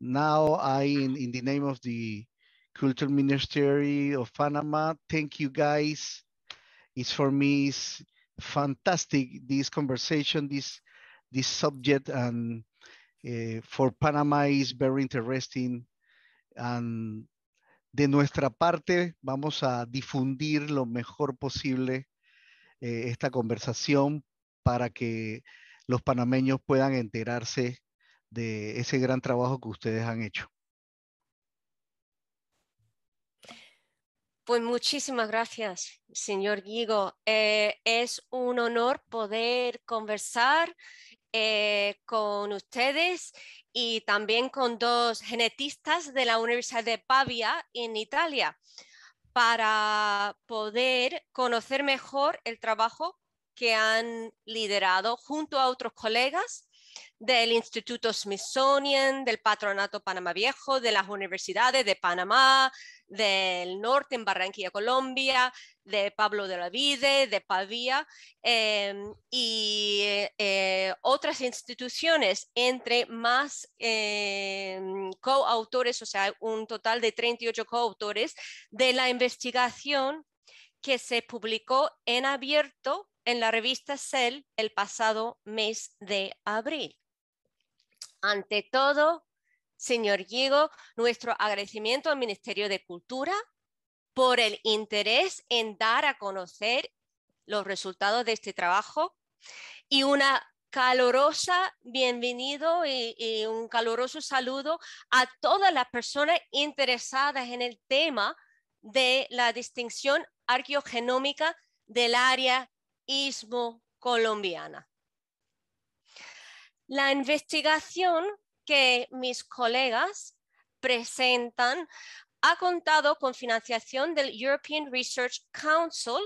now I, in, in the name of the Culture Ministry of Panama, thank you guys. It's for me, it's fantastic, this conversation, this, this subject, and uh, for Panama is very interesting. And de nuestra parte, vamos a difundir lo mejor posible eh, esta conversación para que los panameños puedan enterarse de ese gran trabajo que ustedes han hecho. Pues muchísimas gracias, señor Guigo. Eh, es un honor poder conversar eh, con ustedes y también con dos genetistas de la Universidad de Pavia en Italia para poder conocer mejor el trabajo que han liderado junto a otros colegas del Instituto Smithsonian, del Patronato Panamá Viejo, de las universidades de Panamá, del norte en Barranquilla, Colombia, de Pablo de la Vide, de Pavía em, y eh, otras instituciones entre más em, coautores, o sea, un total de 38 coautores de la investigación que se publicó en abierto en la revista Cell el pasado mes de abril. Ante todo, señor Diego, nuestro agradecimiento al Ministerio de Cultura por el interés en dar a conocer los resultados de este trabajo y una calorosa bienvenido y, un caloroso saludo a todas las personas interesadas en el tema de la distinción arqueogenómica del área istmo colombiana la investigación que mis colegas presentan ha contado con financiación del European Research Council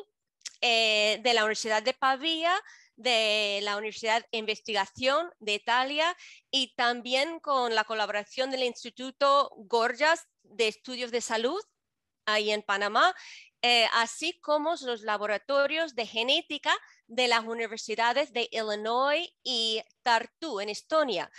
eh, de la Universidad de Pavia, de la Universidad de Investigación de Italia y también con la colaboración del Instituto Gorgias de Estudios de Salud ahí en Panamá eh, así como los laboratorios de genética de las universidades de Illinois y Tartu, en Estonia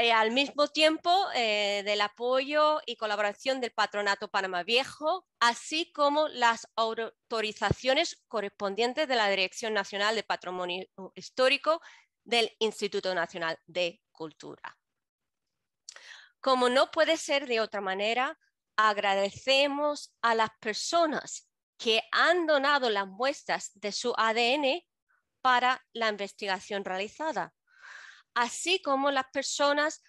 eh, al mismo tiempo eh, del apoyo y colaboración del Patronato Panamá Viejo, así como las autorizaciones correspondientes de la Dirección Nacional de Patrimonio Histórico del Instituto Nacional de Cultura. Como no puede ser de otra manera, agradecemos a las personas que han donado las muestras de su ADN para la investigación realizada, así como las personas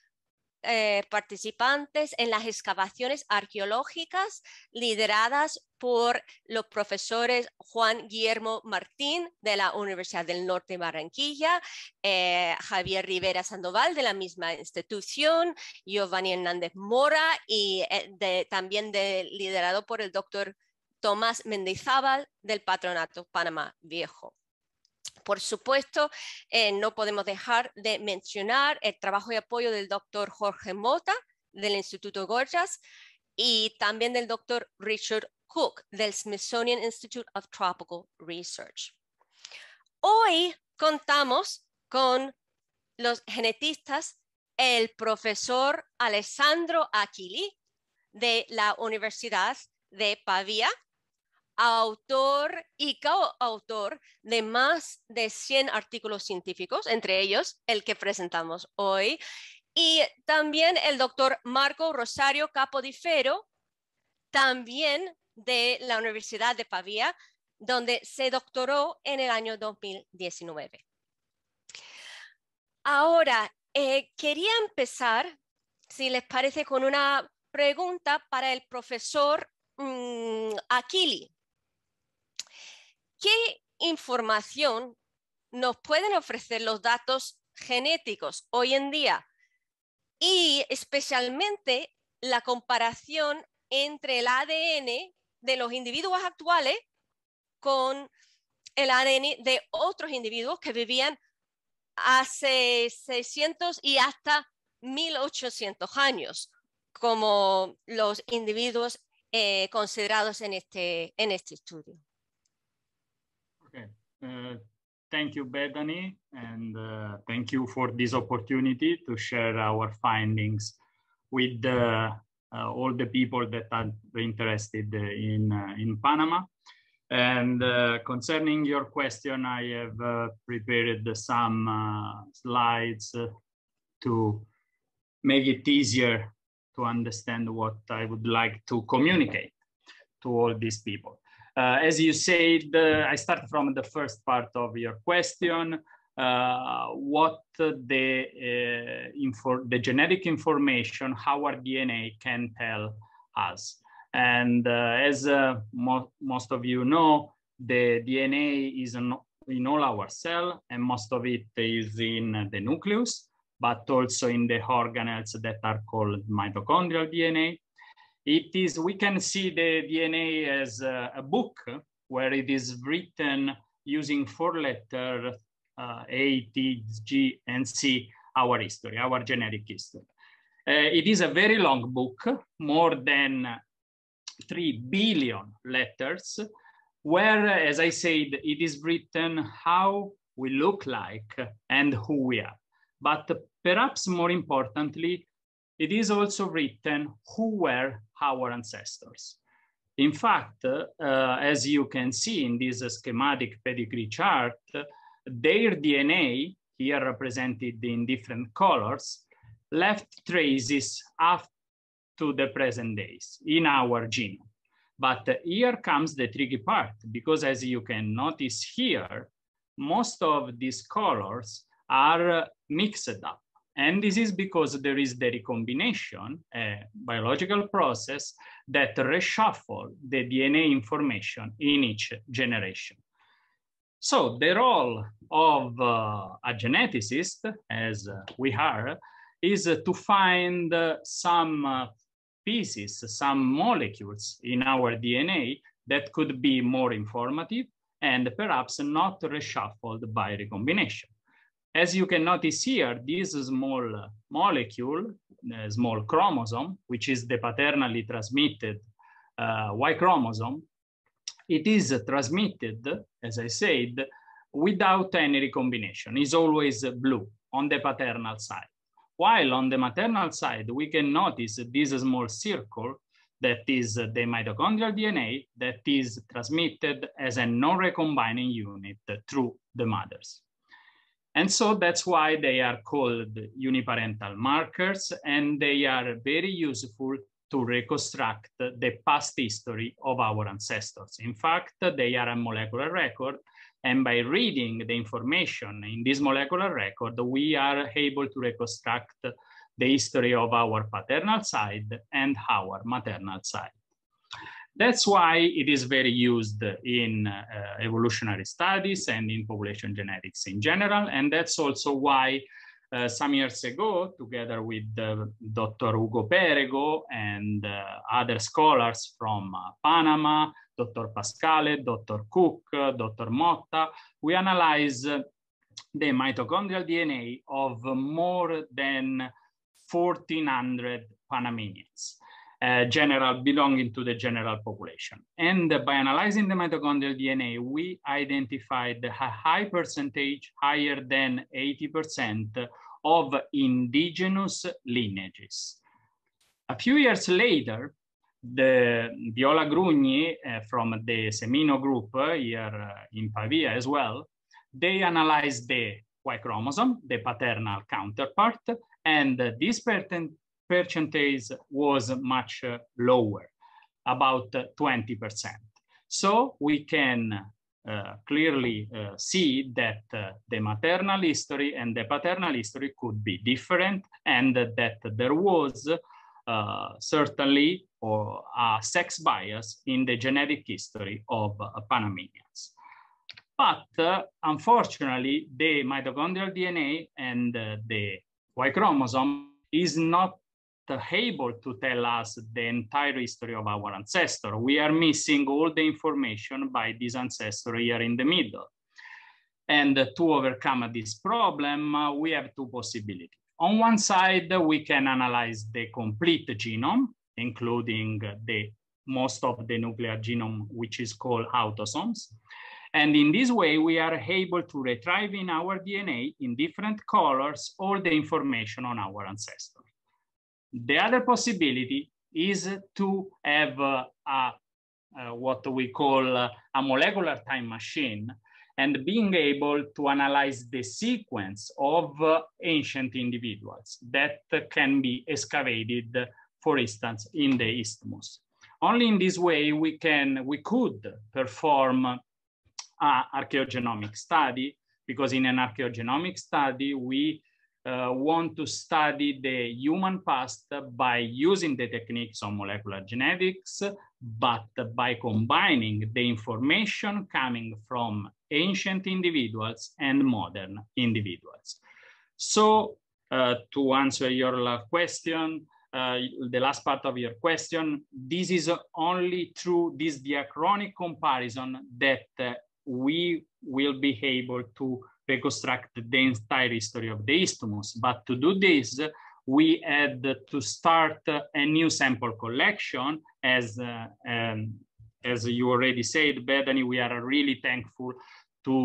eh, participantes en las excavaciones arqueológicas lideradas por los profesores Juan Guillermo Martín de la Universidad del Norte de Barranquilla, eh, Javier Rivera Sandoval de la misma institución, Giovanni Hernández Mora y eh, también liderado por el doctor Tomás Mendizábal del Patronato Panamá Viejo. Por supuesto, eh, no podemos dejar de mencionar el trabajo y apoyo del doctor Jorge Mota del Instituto Gorgias y también del doctor Richard Cook del Smithsonian Institute of Tropical Research. Hoy contamos con los genetistas, el profesor Alessandro Aquili de la Universidad de Pavia autor y coautor de más de 100 artículos científicos, entre ellos el que presentamos hoy, y también el doctor Marco Rosario Capodifero, también de la Universidad de Pavía, donde se doctoró en el año 2019. Ahora, eh, quería empezar, si les parece, con una pregunta para el profesor mm, Aquili. ¿Qué información nos pueden ofrecer los datos genéticos hoy en día? Y especialmente la comparación entre el ADN de los individuos actuales con el ADN de otros individuos que vivían hace 600 y hasta 1800 años, como los individuos eh, considerados en este, en este estudio. Uh, thank you, Bethany, and uh, thank you for this opportunity to share our findings with uh, all the people that are interested in, uh, in Panama. And uh, concerning your question, I have prepared some slides to make it easier to understand what I would like to communicate to all these people. Uh, as you said, I start from the first part of your question. Uh, what the, uh, the genetic information, how our DNA can tell us. And uh, as uh, mo most of you know, the DNA is an, in all our cell and most of it is in the nucleus, but also in the organelles that are called mitochondrial DNA. It is, we can see the DNA as a, a book where it is written using four letters, uh, A, T, G, and C, our history, our generic history. Uh, it is a very long book, more than 3 billion letters, where, as I said, it is written how we look like and who we are. But perhaps more importantly, it is also written who were our ancestors. In fact, uh, as you can see in this schematic pedigree chart, their DNA, here represented in different colors, left traces up to the present days in our genome. But here comes the tricky part, because as you can notice here, most of these colors are mixed up. And this is because there is the recombination, a biological process that reshuffle the DNA information in each generation. So the role of uh, a geneticist, as we are, is to find some uh, pieces, some molecules in our DNA that could be more informative and perhaps not reshuffled by recombination. As you can notice here, this small molecule, uh, small chromosome, which is the paternally transmitted uh, Y chromosome, it is transmitted, as I said, without any recombination. It's always blue on the paternal side. While on the maternal side, we can notice this small circle that is the mitochondrial DNA that is transmitted as a non-recombining unit through the mothers. And so that's why they are called uniparental markers and they are very useful to reconstruct the past history of our ancestors. In fact, they are a molecular record and by reading the information in this molecular record, we are able to reconstruct the history of our paternal side and our maternal side. That's why it is very used in uh, evolutionary studies and in population genetics in general. And that's also why uh, some years ago, together with uh, Dr. Hugo Perego and uh, other scholars from uh, Panama, Dr. Pascale, Dr. Cook, uh, Dr. Motta, we analyze the mitochondrial DNA of more than 1400 Panamanians. Uh, general belonging to the general population. And by analyzing the mitochondrial DNA, we identified a high percentage, higher than 80% of indigenous lineages. A few years later, the Viola Grugni uh, from the Semino group uh, here uh, in Pavia as well, they analyzed the Y chromosome, the paternal counterpart, and this percent percentage was much uh, lower, about 20%. Uh, so we can uh, clearly uh, see that uh, the maternal history and the paternal history could be different and that there was uh, certainly or a sex bias in the genetic history of Panamanians. But unfortunately, the mitochondrial DNA and the Y chromosome is not able to tell us the entire history of our ancestor. We are missing all the information by this ancestor here in the middle. And to overcome this problem, uh, we have two possibilities. On one side, we can analyze the complete genome, including the most of the nuclear genome, which is called autosomes. And in this way, we are able to retrieve in our DNA in different colors all the information on our ancestor. The other possibility is to have uh, a, uh, what we call a molecular time machine and being able to analyze the sequence of uh, ancient individuals that can be excavated, for instance, in the isthmus. Only in this way we can, we could perform an archaeogenomic study because in an archaeogenomic study, we uh, want to study the human past by using the techniques of molecular genetics, but by combining the information coming from ancient individuals and modern individuals. So uh, to answer your question, uh, the last part of your question, this is only through this diachronic comparison that uh, we will be able to reconstruct the entire history of the isthmus. But to do this, we had to start a new sample collection. As, uh, um, as you already said, Bethany, we are really thankful to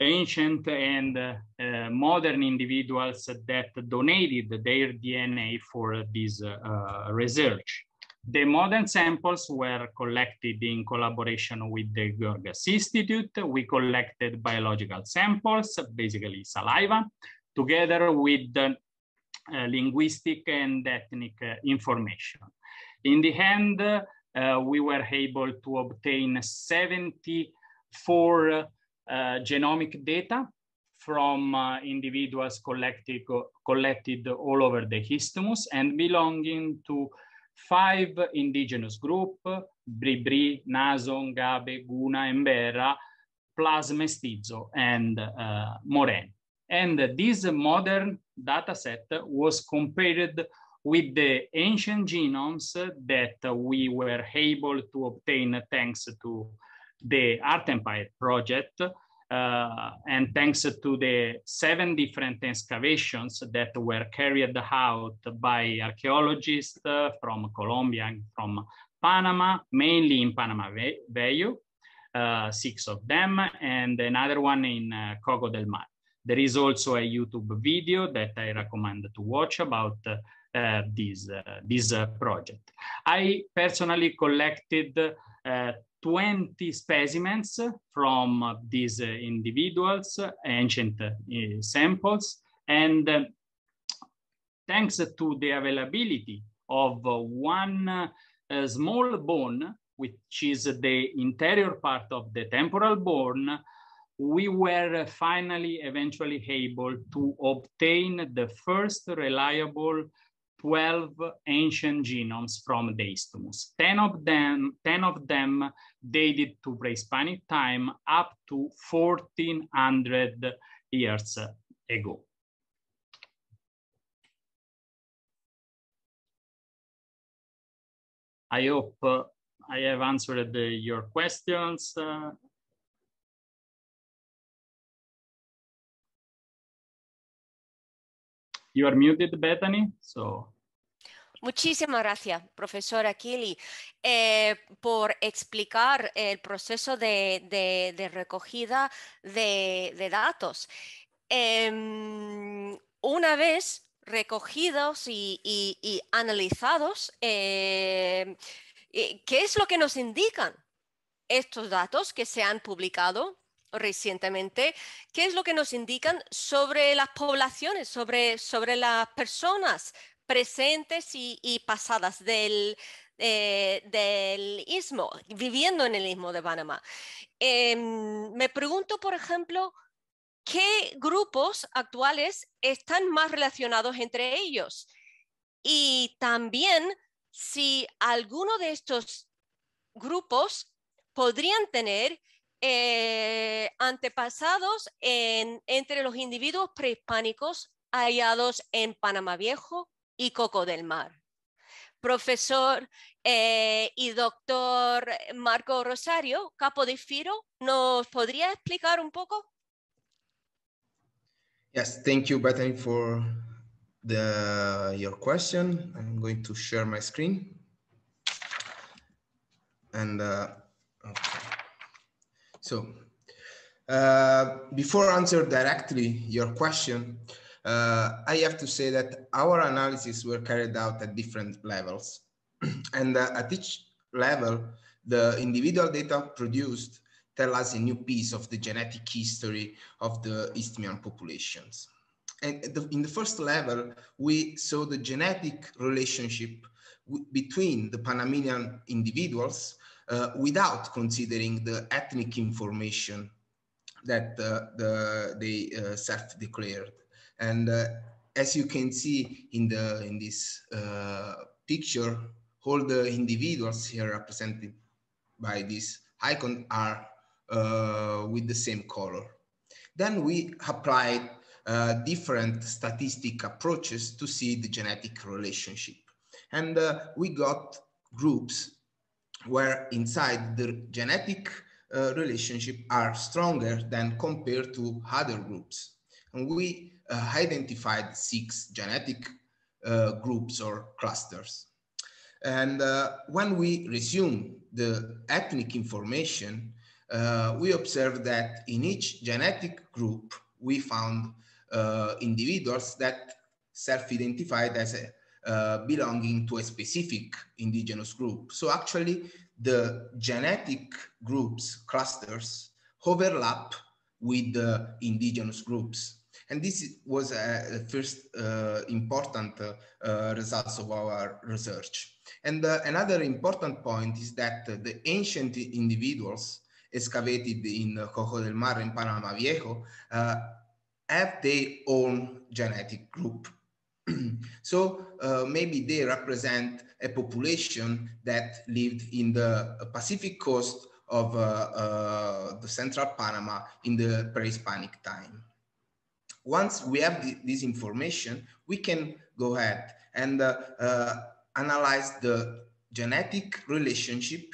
ancient and uh, uh, modern individuals that donated their DNA for this uh, research. The modern samples were collected in collaboration with the Gorgas Institute. We collected biological samples, basically saliva, together with the, uh, linguistic and ethnic uh, information. In the end, uh, we were able to obtain 74 uh, genomic data from uh, individuals collected, collected all over the histomus and belonging to five indigenous group, Bribri, Nason, Gabe, Guna, and plus Mestizo and uh, Moren. And this modern dataset was compared with the ancient genomes that we were able to obtain thanks to the Art Empire project, uh, and thanks to the seven different excavations that were carried out by archaeologists uh, from Colombia and from Panama, mainly in Panama Bayou, uh, six of them, and another one in uh, Cogo del Mar. There is also a YouTube video that I recommend to watch about uh, this, this project. I personally collected 20 specimens from these uh, individuals, ancient uh, samples, and uh, thanks to the availability of one small bone, which is the interior part of the temporal bone, we were finally eventually able to obtain the first reliable 12 ancient genomes from Deistumus. 10 of them, 10 of them dated to pre-Hispanic time up to 1400 years ago. I hope uh, I have answered your questions. Uh, you are muted, Bethany, so Muchísimas gracias, profesora Kili, eh, por explicar el proceso de, recogida de, datos. Em, una vez recogidos y, analizados, em, eh, ¿qué es lo que nos indican estos datos que se han publicado recientemente, qué es lo que nos indican sobre las poblaciones, sobre, sobre las personas presentes y, pasadas eh, del, istmo, viviendo en el istmo de Panamá. Em, me pregunto, por ejemplo, qué grupos actuales están más relacionados entre ellos y también si alguno de estos grupos podrían tener eh, antepasados entre los individuos prehispánicos hallados en Panamá Viejo, y Coco del Mar. Profesor eh, y doctor Marco Rosario, capo de Firo, ¿nos podría explicar un poco? Yes, thank you, Bethany, for the, your question. I'm going to share my screen. And uh, okay. so, uh, before answer directly your question, uh, I have to say that our analysis were carried out at different levels. and uh, at each level, the individual data produced tell us a new piece of the genetic history of the Isthmian populations. And the, in the first level, we saw the genetic relationship between the Panamanian individuals uh, without considering the ethnic information that uh, the, they uh, self-declared. And uh, as you can see in the in this uh, picture, all the individuals here represented by this icon are uh, with the same color. Then we applied uh, different statistic approaches to see the genetic relationship. And uh, we got groups where inside the genetic uh, relationship are stronger than compared to other groups. And we uh, identified six genetic uh, groups or clusters. And uh, when we resume the ethnic information, we observe that in each genetic group, we found individuals that self-identified as a uh, belonging to a specific indigenous group. So actually the genetic groups, clusters, overlap with the indigenous groups. And this was a first uh, important uh, results of our research. And uh, another important point is that the ancient individuals excavated in Cojo del Mar in Panama Viejo uh, have their own genetic group. so uh, maybe they represent a population that lived in the Pacific coast of uh, uh, the central Panama in the pre-Hispanic time once we have the, this information, we can go ahead and uh, uh, analyze the genetic relationship,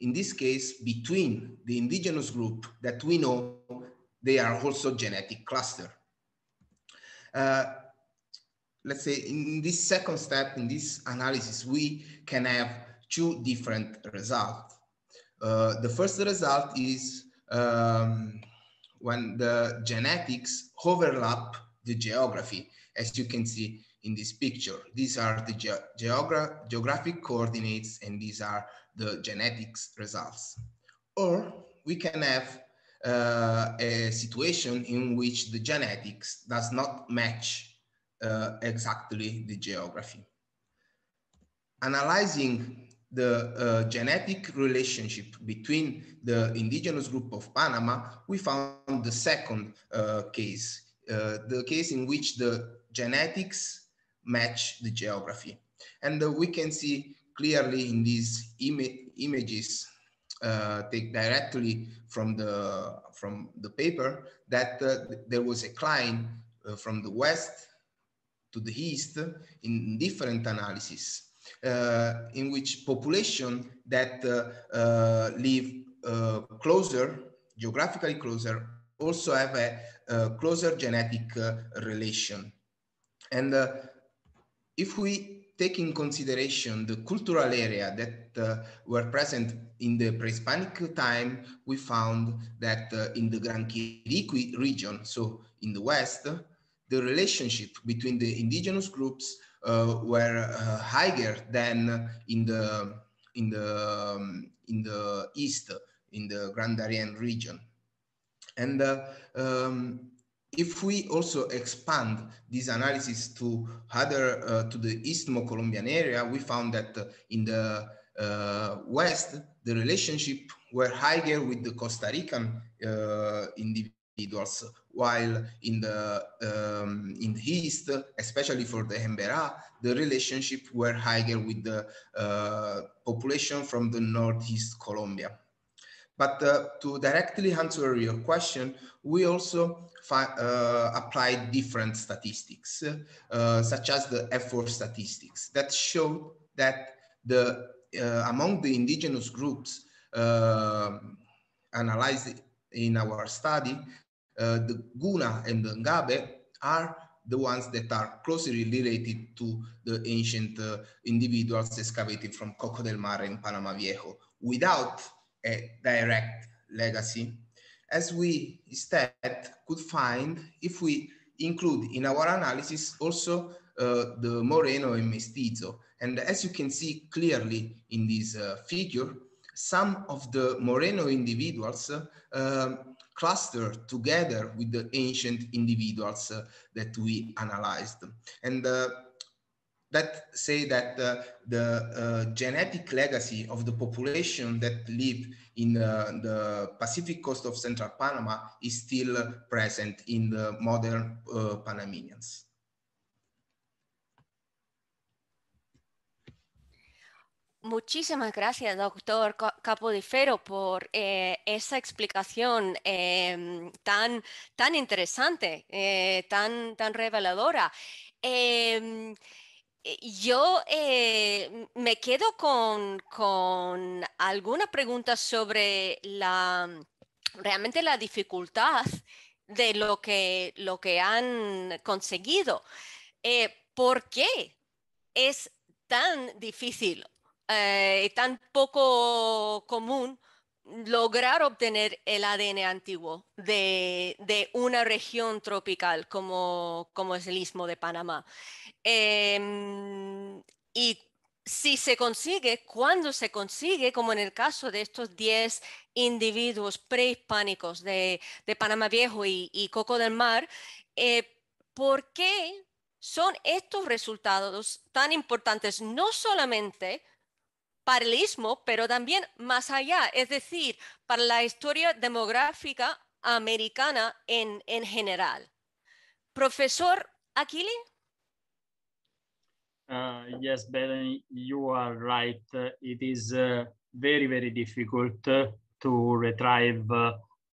in this case, between the indigenous group that we know they are also genetic cluster. Uh, let's say in this second step, in this analysis, we can have two different results. Uh, the first result is um, when the genetics overlap the geography, as you can see in this picture. These are the ge geogra geographic coordinates and these are the genetics results. Or we can have uh, a situation in which the genetics does not match uh, exactly the geography. Analyzing the uh, genetic relationship between the indigenous group of Panama, we found the second uh, case, uh, the case in which the genetics match the geography. And we can see clearly in these images uh, take directly from the from the paper that uh, there was a climb uh, from the west to the east in different analysis uh, in which population that uh, uh, live closer, geographically closer, also have a, a closer genetic relation. And if we take in consideration the cultural area that uh, were present in the pre-Hispanic time, we found that uh, in the Gran Quiriqui region, so in the West, the relationship between the indigenous groups uh, were uh, higher than in the in the um, in the east in the Grand Darien region. And uh, um, if we also expand this analysis to other uh, to the Istmo Colombian area, we found that uh, in the uh, west the relationship were higher with the Costa Rican individuals individuals, while in the, um, in the East, especially for the Embera, the relationship were higher with the uh, population from the Northeast Colombia. But uh, to directly answer your question, we also uh, applied different statistics, uh, such as the F4 statistics that showed that the, uh, among the indigenous groups uh, analyzed in our study, uh, the Guna and the Ngabe are the ones that are closely related to the ancient uh, individuals excavated from Coco del Mar in Panama Viejo without a direct legacy, as we instead could find if we include in our analysis also uh, the Moreno and Mestizo. And as you can see clearly in this uh, figure, some of the Moreno individuals uh, cluster together with the ancient individuals uh, that we analyzed. And uh, that say that uh, the uh, genetic legacy of the population that live in uh, the Pacific coast of central Panama is still present in the modern Panamanians. Muchísimas gracias, doctor Capodifero, por eh, esa explicación em, tan, tan interesante, eh, tan, tan reveladora. Em, yo eh, me quedo con, con, alguna pregunta sobre la, realmente la dificultad de lo que, lo que han conseguido. ¿Por qué es tan difícil eh, tan poco común lograr obtener el ADN antiguo de, una región tropical como, es el istmo de Panamá. Em, y si se consigue, cuando se consigue, como en el caso de estos 10 individuos prehispánicos de, Panamá Viejo y, Coco del Mar, eh, ¿por qué son estos resultados tan importantes no solamente paralelismo, pero también más allá, es decir, para la historia demográfica americana en, en general. Profesor Aquile? Uh, yes, Belen, you are right. It is uh, very, very difficult to retrieve uh,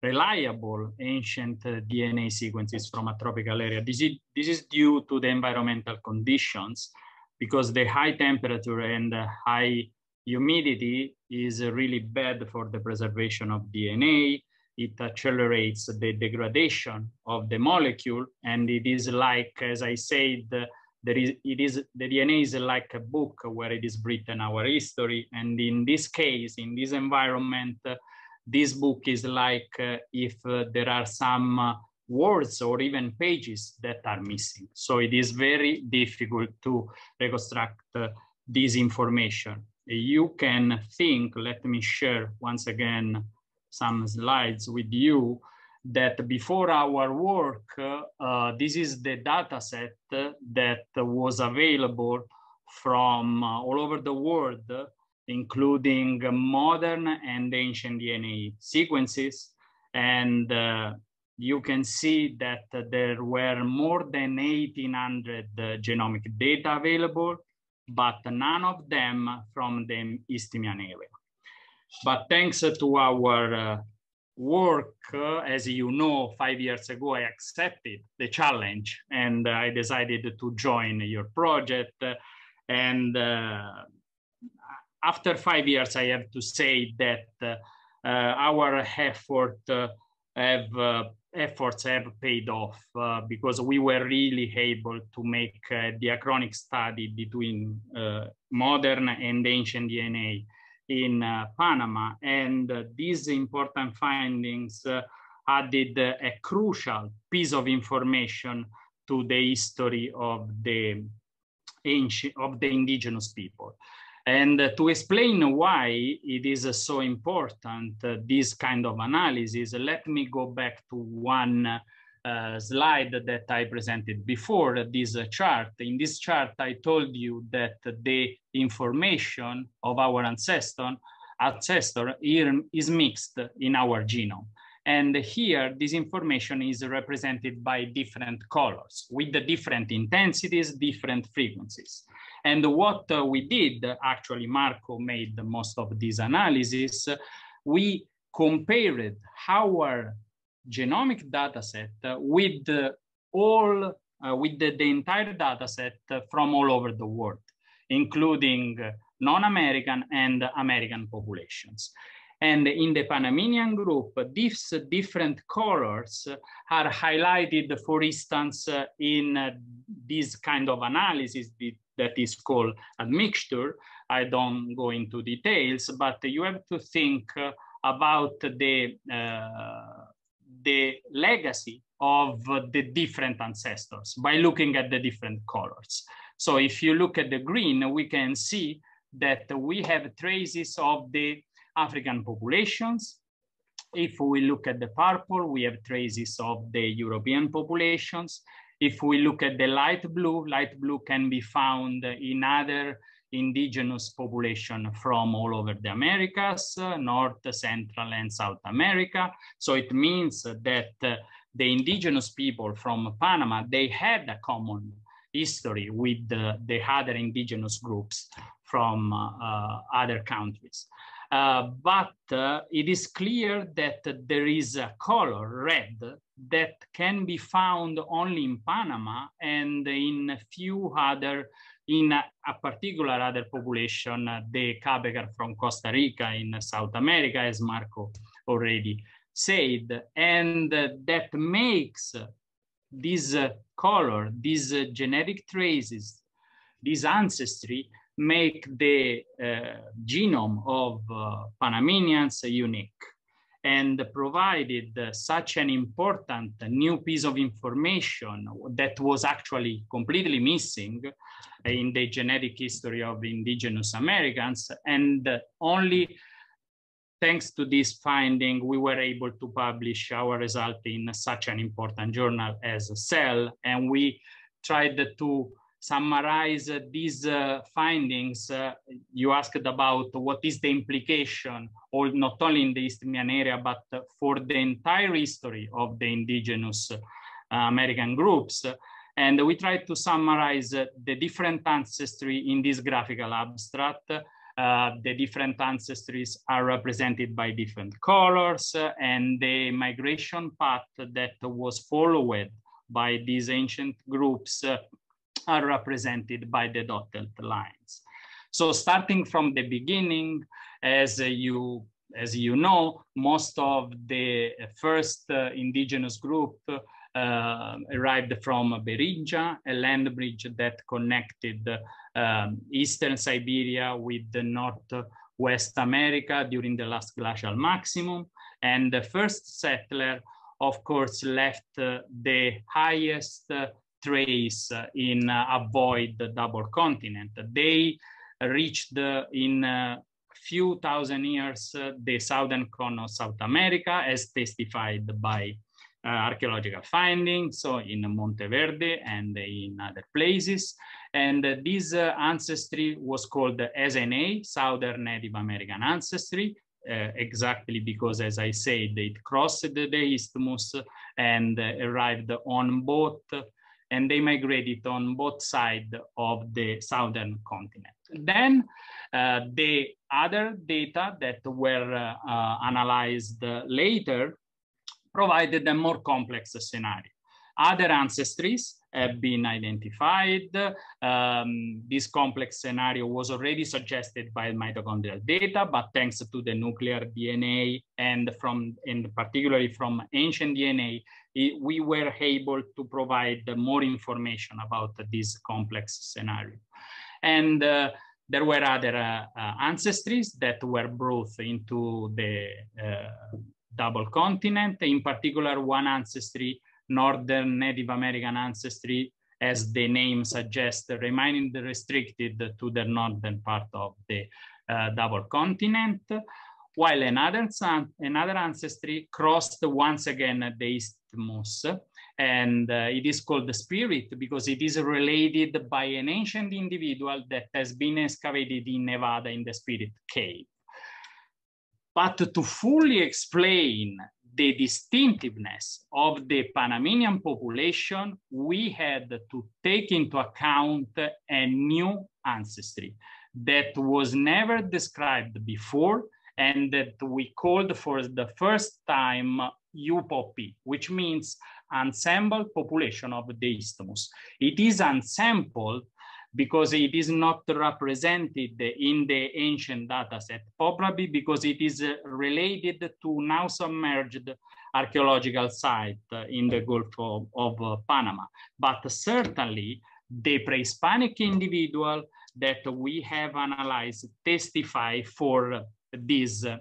reliable ancient uh, DNA sequences from a tropical area. This is, this is due to the environmental conditions because the high temperature and the high humidity is really bad for the preservation of DNA. It accelerates the degradation of the molecule. And it is like, as I said, there is, it is, the DNA is like a book where it is written our history. And in this case, in this environment, uh, this book is like uh, if uh, there are some uh, words or even pages that are missing. So it is very difficult to reconstruct uh, this information you can think, let me share once again some slides with you, that before our work, uh, this is the data set that was available from uh, all over the world, including modern and ancient DNA sequences. And uh, you can see that there were more than 1800 genomic data available but none of them from the Istmian area. But thanks to our uh, work, uh, as you know, five years ago, I accepted the challenge and uh, I decided to join your project. and after five years, I have to say that uh, our effort uh, have uh, efforts have paid off uh, because we were really able to make a diachronic study between uh, modern and ancient DNA in uh, Panama. And uh, these important findings uh, added a crucial piece of information to the history of the ancient, of the indigenous people. And to explain why it is so important, uh, this kind of analysis, let me go back to one uh, slide that I presented before this uh, chart. In this chart, I told you that the information of our ancestor, ancestor is mixed in our genome. And here, this information is represented by different colors with the different intensities, different frequencies. And what uh, we did, actually, Marco made most of these analysis, we compared our genomic dataset with all uh, with the, the, entire data set from all over the world, including non-American and American populations. And in the Panamanian group, these different colors are highlighted, for instance, in uh, this kind of analysis that is called admixture. I don't go into details, but you have to think uh, about the, uh, the legacy of the different ancestors by looking at the different colors. So if you look at the green, we can see that we have traces of the African populations. If we look at the purple, we have traces of the European populations. If we look at the light blue, light blue can be found in other indigenous population from all over the Americas, uh, North, Central, and South America. So it means that uh, the indigenous people from Panama, they had a common history with the, uh, the other indigenous groups from uh, uh other countries. Uh, but uh, it is clear that there is a color, red, that can be found only in Panama and in a few other, in a, a particular other population, uh, the cabecar from Costa Rica in South America, as Marco already said. And uh, that makes this uh, color, these genetic traces, this ancestry make the uh, genome of uh, Panamanians unique and provided such an important new piece of information that was actually completely missing in the genetic history of indigenous Americans. And only thanks to this finding, we were able to publish our result in such an important journal as Cell. And we tried to summarize these uh, findings, uh, you asked about what is the implication, or not only in the Isthmian area, but for the entire history of the indigenous uh, American groups. And we tried to summarize the different ancestry in this graphical abstract. Uh, the different ancestries are represented by different colors uh, and the migration path that was followed by these ancient groups uh, are represented by the dotted lines. So starting from the beginning, as you as you know, most of the first uh, indigenous group uh, arrived from Beringia, a land bridge that connected um, eastern Siberia with the northwest America during the last glacial maximum. And the first settler, of course, left uh, the highest uh, trace uh, in uh, avoid the double continent. They reached in a uh, few thousand years the southern cone of South America as testified by uh, archaeological findings, so in Monteverde and in other places. And uh, this uh, ancestry was called SNA, Southern Native American Ancestry, exactly because, as I said, it crossed the isthmus and arrived on both and they migrated on both sides of the southern continent. Then uh, the other data that were uh, uh, analyzed later provided a more complex scenario. Other ancestries have been identified. Um, this complex scenario was already suggested by mitochondrial data, but thanks to the nuclear DNA and from, and particularly from ancient DNA, it, we were able to provide more information about this complex scenario. And uh, there were other uh, uh ancestries that were brought into the uh, double continent, in particular, one ancestry, Northern Native American ancestry, as the name suggests, remaining restricted to the northern part of the uh, double continent while another, another ancestry crossed once again the isthmus. And uh, it is called the spirit because it is related by an ancient individual that has been excavated in Nevada in the spirit cave. But to fully explain the distinctiveness of the Panamanian population, we had to take into account a new ancestry that was never described before and that we called for the first time UPOP, which means unsampled population of the isthmus. It is unsampled because it is not represented in the ancient dataset, probably because it is uh, related to now submerged archaeological site uh, in the Gulf of, of uh, Panama. But certainly the pre-Hispanic individual that we have analyzed testify for this uh,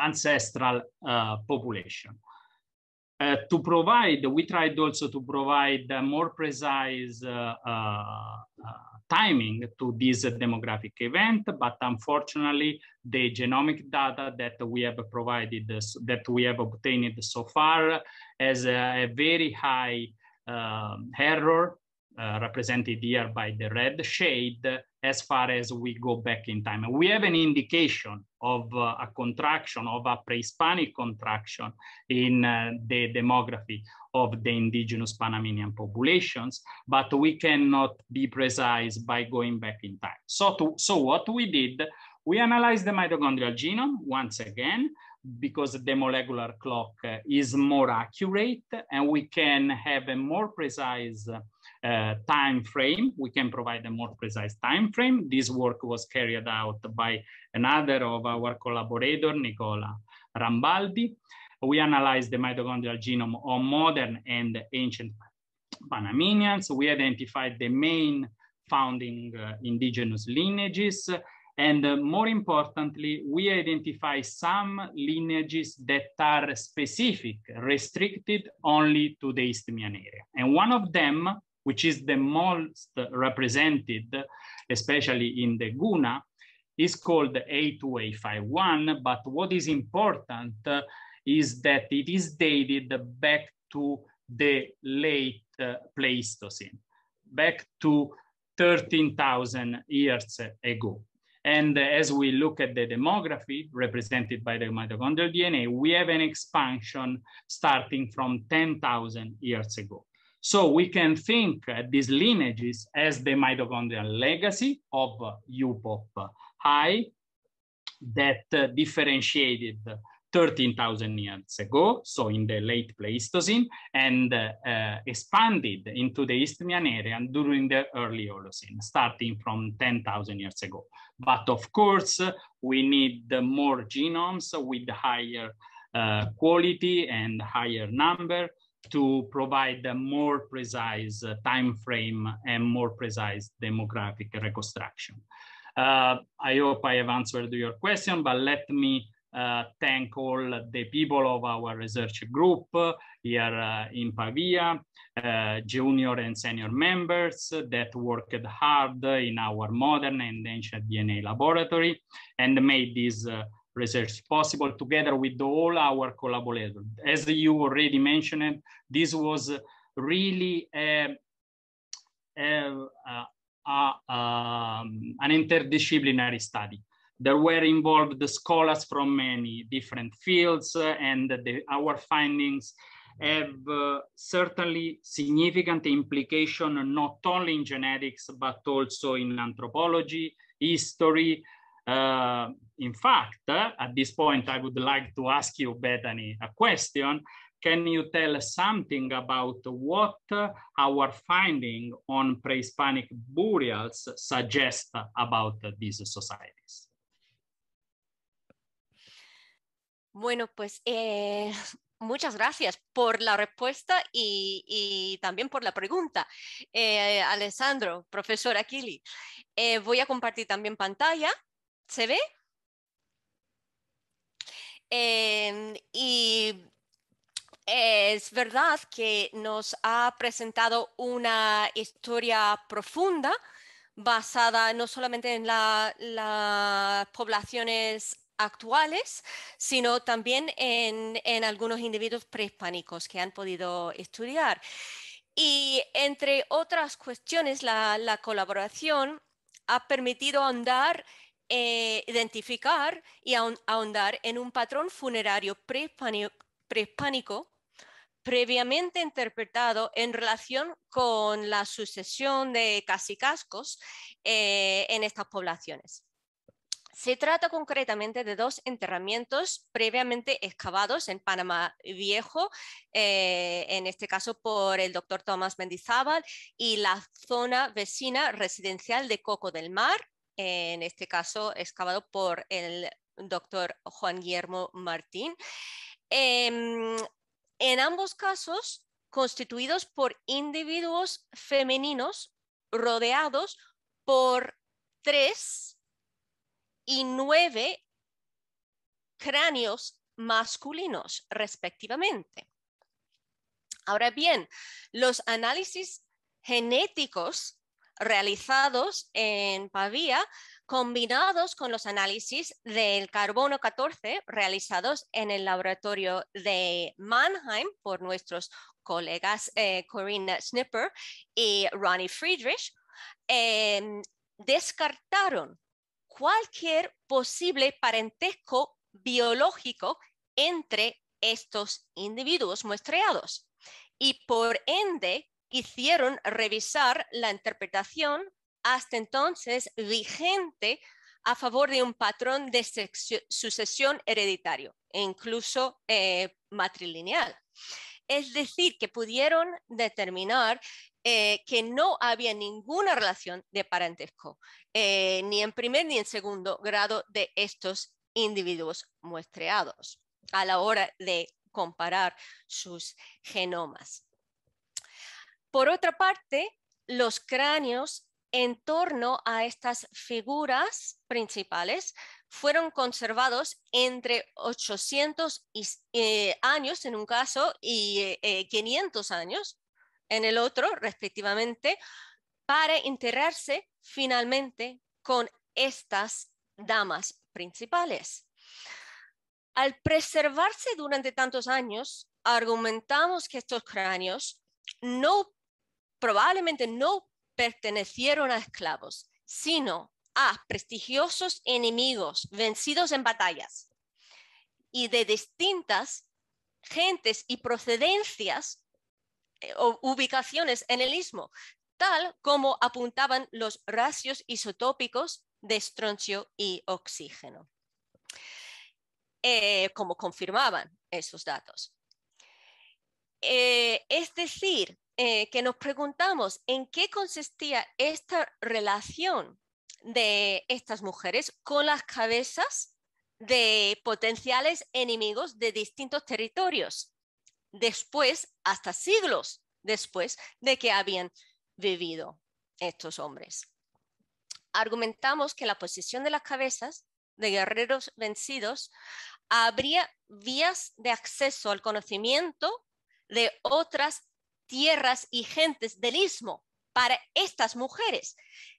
ancestral uh, population. Uh, to provide, we tried also to provide more precise timing to this demographic event, but unfortunately, the genomic data that we have provided, that we have obtained so far, has a very high um, error, uh, represented here by the red shade, as far as we go back in time. We have an indication of uh, a contraction, of a pre-Hispanic contraction in uh, the demography of the indigenous Panamanian populations, but we cannot be precise by going back in time. So, to, so what we did, we analyzed the mitochondrial genome once again, because the molecular clock is more accurate and we can have a more precise uh, time frame. We can provide a more precise time frame. This work was carried out by another of our collaborator, Nicola Rambaldi. We analyzed the mitochondrial genome of modern and ancient Panamanians. We identified the main founding uh, indigenous lineages. And uh, more importantly, we identify some lineages that are specific, restricted only to the Isthmian area. And one of them which is the most represented, especially in the GUNA, is called A2A51. But what is important uh, is that it is dated back to the late uh, Pleistocene, back to 13,000 years ago. And as we look at the demography represented by the mitochondrial DNA, we have an expansion starting from 10,000 years ago. So we can think uh, these lineages as the mitochondrial legacy of uh, UPOP high that uh, differentiated 13,000 years ago, so in the late Pleistocene, and uh, uh, expanded into the Isthmian area during the early Holocene, starting from 10,000 years ago. But of course, we need more genomes with higher uh, quality and higher number to provide a more precise uh, time frame and more precise demographic reconstruction. Uh, I hope I have answered your question, but let me uh, thank all the people of our research group here uh, in Pavia, uh, junior and senior members that worked hard in our modern and ancient DNA laboratory and made this uh, research possible together with all our collaborators. As you already mentioned, this was really a, a, a, um, an interdisciplinary study. There were involved the scholars from many different fields and the, our findings have uh, certainly significant implication not only in genetics, but also in anthropology, history, Eh, in fact, at this point, I would like to ask you, Bethany, a question. Can you tell something about what our finding on pre-Hispanic burials suggest about these societies? Bueno, pues eh, muchas gracias por la respuesta y, también por la pregunta, eh, Alessandro, profesor Aquili. voy a compartir también pantalla ¿Se ve? Em, y es verdad que nos ha presentado una historia profunda basada no solamente en las poblaciones actuales, sino también en, algunos individuos prehispánicos que han podido estudiar. Y entre otras cuestiones, la, colaboración ha permitido andar eh, identificar y ahondar en un patrón funerario prehispánico previamente interpretado en relación con la sucesión de casicascos eh, en estas poblaciones. Se trata concretamente de dos enterramientos previamente excavados en Panamá Viejo, eh, en este caso por el doctor Tomás Mendizábal, y la zona vecina residencial de Coco del Mar, en este caso excavado por el doctor Juan Guillermo Martín. Em, en ambos casos, constituidos por individuos femeninos rodeados por tres y nueve cráneos masculinos, respectivamente. Ahora bien, los análisis genéticos realizados en Pavía combinados con los análisis del carbono 14 realizados en el laboratorio de Mannheim por nuestros colegas eh, Corinne Snipper y Ronnie Friedrich, em, descartaron cualquier posible parentesco biológico entre estos individuos muestreados y por ende hicieron revisar la interpretación hasta entonces vigente a favor de un patrón de sucesión hereditario e incluso eh, matrilineal. Es decir, que pudieron determinar eh, que no había ninguna relación de parentesco, eh, ni en primer ni en segundo grado de estos individuos muestreados a la hora de comparar sus genomas. Por otra parte, los cráneos en torno a estas figuras principales fueron conservados entre 800 eh, años en un caso y 500 eh, eh, años en el otro, respectivamente, para enterrarse finalmente con estas damas principales. Al preservarse durante tantos años, argumentamos que estos cráneos no probablemente no pertenecieron a esclavos, sino a prestigiosos enemigos vencidos en batallas y de distintas gentes y procedencias eh, o ubicaciones en el istmo, tal como apuntaban los ratios isotópicos de estroncio y oxígeno, eh, como confirmaban esos datos. Eh, es decir, eh, que nos preguntamos en qué consistía esta relación de estas mujeres con las cabezas de potenciales enemigos de distintos territorios, después, hasta siglos después de que habían vivido estos hombres. Argumentamos que la posición de las cabezas de guerreros vencidos habría vías de acceso al conocimiento de otras tierras y gentes del istmo para estas mujeres,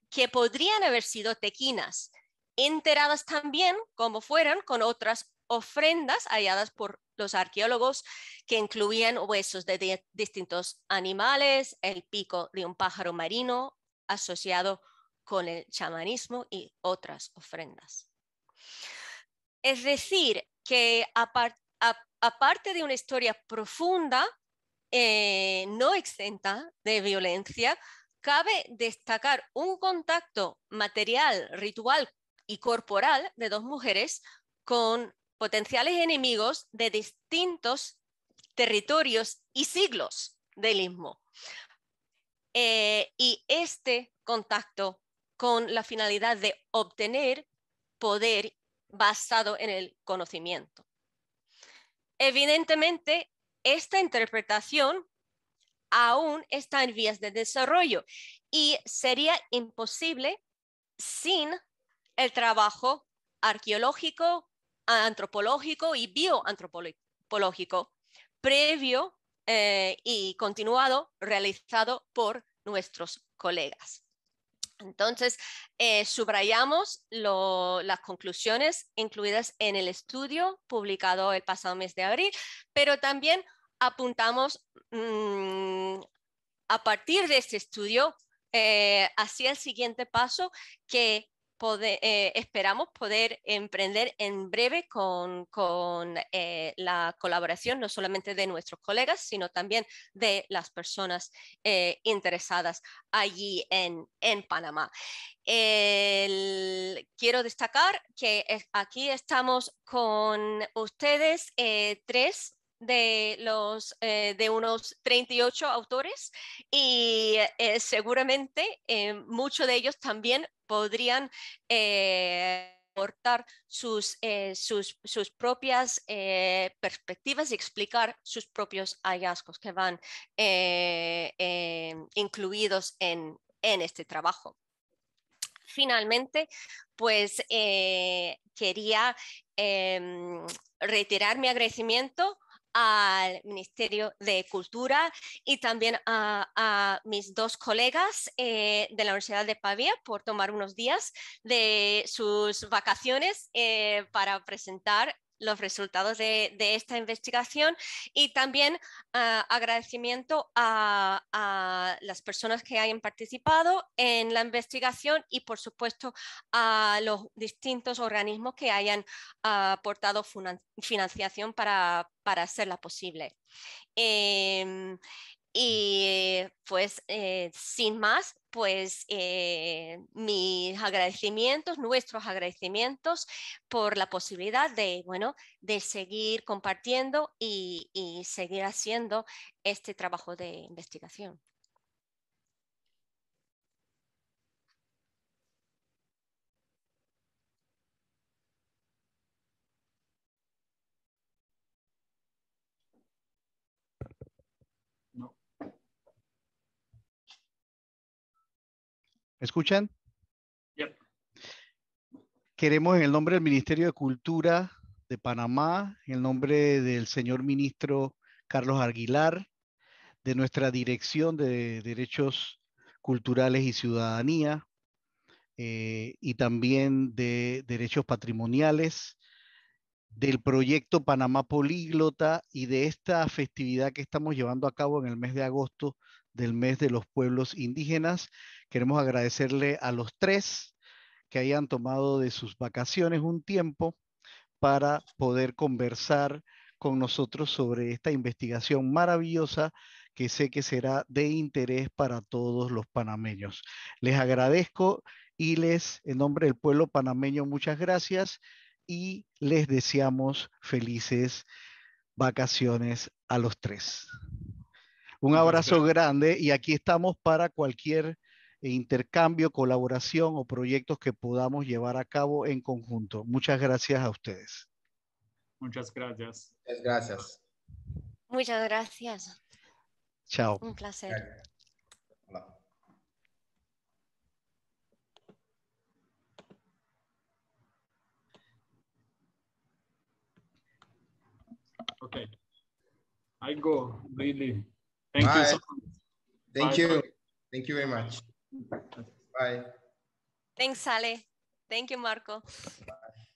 que podrían haber sido tequinas, enteradas también, como fueran, con otras ofrendas halladas por los arqueólogos que incluían huesos de, distintos animales, el pico de un pájaro marino asociado con el chamanismo y otras ofrendas. Es decir, que aparte de una historia profunda eh, no exenta de violencia, cabe destacar un contacto material, ritual y corporal de dos mujeres con potenciales enemigos de distintos territorios y siglos del istmo. Eh, y este contacto con la finalidad de obtener poder basado en el conocimiento. Evidentemente, esta interpretación aún está en vías de desarrollo y sería imposible sin el trabajo arqueológico, antropológico y bioantropológico previo eh, y continuado realizado por nuestros colegas. Entonces, eh, subrayamos las conclusiones incluidas en el estudio publicado el pasado mes de abril, pero también apuntamos mm, a partir de este estudio eh, hacia el siguiente paso que eh, esperamos poder emprender en breve con, eh, la colaboración no solamente de nuestros colegas, sino también de las personas interesadas allí en, Panamá. quiero destacar que aquí estamos con ustedes tres de, los, eh, de unos 38 autores y eh, seguramente eh, muchos de ellos también podrían aportar sus, propias perspectivas y explicar sus propios hallazgos que van incluidos en, en, este trabajo. Finalmente, pues quería em, retirar mi agradecimiento al Ministerio de Cultura y también a, mis dos colegas eh, de la Universidad de Pavía por tomar unos días de sus vacaciones eh, para presentar los resultados de, esta investigación y también ah, agradecimiento a, las personas que hayan participado en la investigación y por supuesto a los distintos organismos que hayan ah, aportado financiación para, hacerla posible. Em, y pues eh, sin más, pues eh, mis agradecimientos, nuestros agradecimientos por la posibilidad de, bueno, de seguir compartiendo y seguir haciendo este trabajo de investigación. ¿Me escuchan? Queremos en el nombre del Ministerio de Cultura de Panamá, en el nombre del señor ministro Carlos Aguilar, de nuestra Dirección de Derechos Culturales y Ciudadanía, eh, y también de Derechos Patrimoniales, del proyecto Panamá Políglota y de esta festividad que estamos llevando a cabo en el mes de agosto del mes de los pueblos indígenas, Queremos agradecerle a los tres que hayan tomado de sus vacaciones un tiempo para poder conversar con nosotros sobre esta investigación maravillosa que sé que será de interés para todos los panameños. Les agradezco y les, en nombre del pueblo panameño, muchas gracias y les deseamos felices vacaciones a los tres. Un abrazo grande y aquí estamos para cualquier e intercambio, colaboración o proyectos que podamos llevar a cabo en conjunto. Muchas gracias a ustedes. Muchas gracias. Muchas gracias. Muchas gracias. Chao. Un placer. Okay. I go, really. Thank you Thank you. Thank you very much. Bye. Thanks, Ale. Thank you, Marco. Bye.